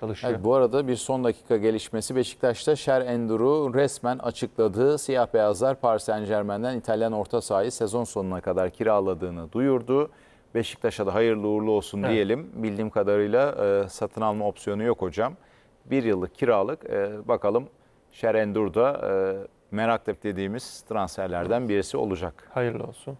çalışıyor. Evet, bu arada bir son dakika gelişmesi Beşiktaş'ta Şer Enduru resmen açıkladığı siyah beyazlar Paris Saint Germain'den İtalyan orta sahayı sezon sonuna kadar kiraladığını duyurdu. Beşiktaş'a da hayırlı uğurlu olsun evet. diyelim. Bildiğim kadarıyla e, satın alma opsiyonu yok hocam. Bir yıllık kiralık e, bakalım Şer Endur'da e, merak dediğimiz transferlerden birisi olacak. Hayırlı olsun.